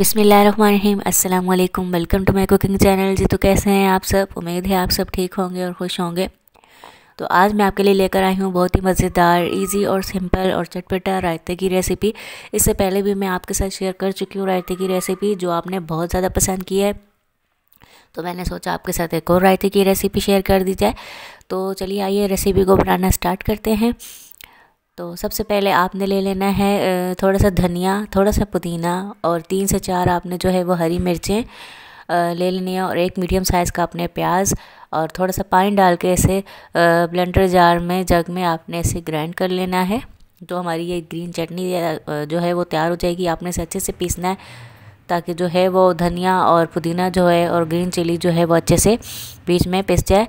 बिसमीम अस्सलाम वालेकुम welcome to my cooking channel जी तो कैसे हैं आप सब उम्मीद है आप सब ठीक होंगे और खुश होंगे तो आज मैं आपके लिए लेकर आई हूँ बहुत ही मज़ेदार इजी और सिंपल और चटपटा रायते की रेसिपी इससे पहले भी मैं आपके साथ शेयर कर चुकी हूँ रायते की रेसिपी जो आपने बहुत ज़्यादा पसंद की है तो मैंने सोचा आपके साथ एक और रायते की रेसिपी शेयर कर दी जाए तो चलिए आइए रेसिपी को बनाना स्टार्ट करते हैं तो सबसे पहले आपने ले लेना है थोड़ा सा धनिया थोड़ा सा पुदीना और तीन से चार आपने जो है वो हरी मिर्चें ले लेनी है और एक मीडियम साइज़ का आपने प्याज और थोड़ा सा पानी डाल के इसे ब्लेंडर जार में जग में आपने इसे ग्राइंड कर लेना है तो हमारी ये ग्रीन चटनी जो है वो तैयार हो जाएगी आपने इसे अच्छे से पीसना है ताकि जो है वो धनिया और पुदीना जो है और ग्रीन चिली जो है वो अच्छे से बीच में पिस जाए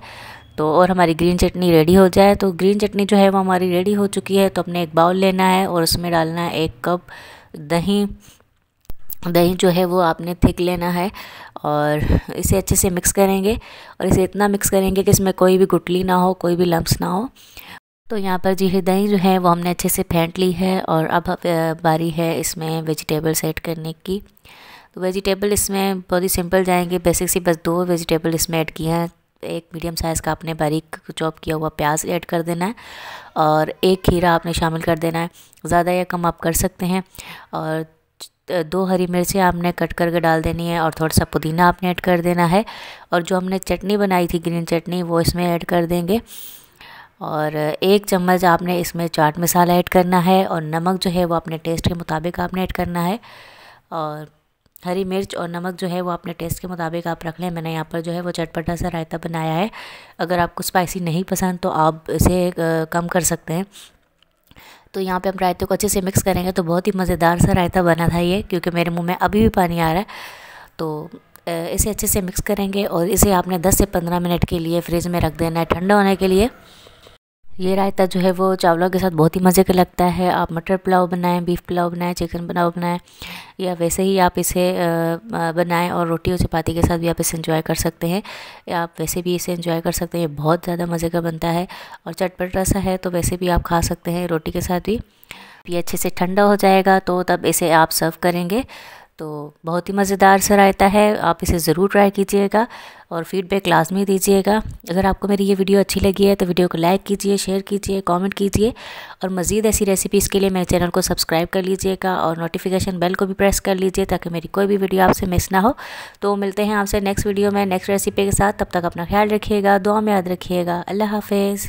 तो और हमारी ग्रीन चटनी रेडी हो जाए तो ग्रीन चटनी जो है वो हमारी रेडी हो चुकी है तो अपने एक बाउल लेना है और उसमें डालना है एक कप दही दही जो है वो आपने थिक लेना है और इसे अच्छे से मिक्स करेंगे और इसे इतना मिक्स करेंगे कि इसमें कोई भी गुटली ना हो कोई भी लम्ब ना हो तो यहाँ पर जी दही जो है वो हमने अच्छे से फेंट ली है और अब बारी है इसमें वेजिटेबल सेट करने की तो वेजिटेबल इसमें बहुत ही सिंपल जाएंगे बेसिक सी बस दो वेजिटेबल इसमें ऐड किए हैं एक मीडियम साइज़ का आपने बारीक चॉप किया हुआ प्याज ऐड कर देना है और एक खीरा आपने शामिल कर देना है ज़्यादा या कम आप कर सकते हैं और दो हरी मिर्चें आपने कट करके डाल देनी है और थोड़ा सा पुदीना आपने ऐड कर देना है और जो हमने चटनी बनाई थी ग्रीन चटनी वो इसमें ऐड कर देंगे और एक चम्मच आपने इसमें चाट मसाला ऐड करना है और नमक जो है वो अपने टेस्ट के मुताबिक आपने ऐड करना है और हरी मिर्च और नमक जो है वो अपने टेस्ट के मुताबिक आप रख लें मैंने यहाँ पर जो है वो चटपटा सा रायता बनाया है अगर आपको स्पाइसी नहीं पसंद तो आप इसे कम कर सकते हैं तो यहाँ पे हम रायते को अच्छे से मिक्स करेंगे तो बहुत ही मज़ेदार सा रायता बना था ये क्योंकि मेरे मुंह में अभी भी पानी आ रहा है तो इसे अच्छे से मिक्स करेंगे और इसे आपने दस से पंद्रह मिनट के लिए फ्रिज में रख देना है ठंडा होने के लिए ये रायता जो है वो चावलों के साथ बहुत ही मज़े का लगता है आप मटर पुलाव बनाएं बीफ पुलाव बनाएं चिकन पुलाव बनाएं या वैसे ही आप इसे बनाएं और रोटी और चपाती के साथ भी आप इसे इंजॉय कर सकते हैं या आप वैसे भी इसे इंजॉय कर सकते हैं ये बहुत ज़्यादा मज़े का बनता है और चटपट रसा है तो वैसे भी आप खा सकते हैं रोटी के साथ भी ये अच्छे से ठंडा हो जाएगा तो तब इसे आप सर्व करेंगे तो बहुत ही मज़ेदार सा रायता है आप इसे ज़रूर ट्राई कीजिएगा और फीडबैक लाजमी दीजिएगा अगर आपको मेरी ये वीडियो अच्छी लगी है तो वीडियो को लाइक कीजिए शेयर कीजिए कमेंट कीजिए और मज़ीद ऐसी रेसिपीज़ के लिए मेरे चैनल को सब्सक्राइब कर लीजिएगा और नोटिफिकेशन बेल को भी प्रेस कर लीजिए ताकि मेरी कोई भी वीडियो आपसे मिस ना हो तो मिलते हैं आपसे नेक्स्ट वीडियो में नेक्स्ट रेसिपी के साथ तब तक अपना ख्याल रखिएगा दुआ में याद रखिएगा अल्लाह हाफिज़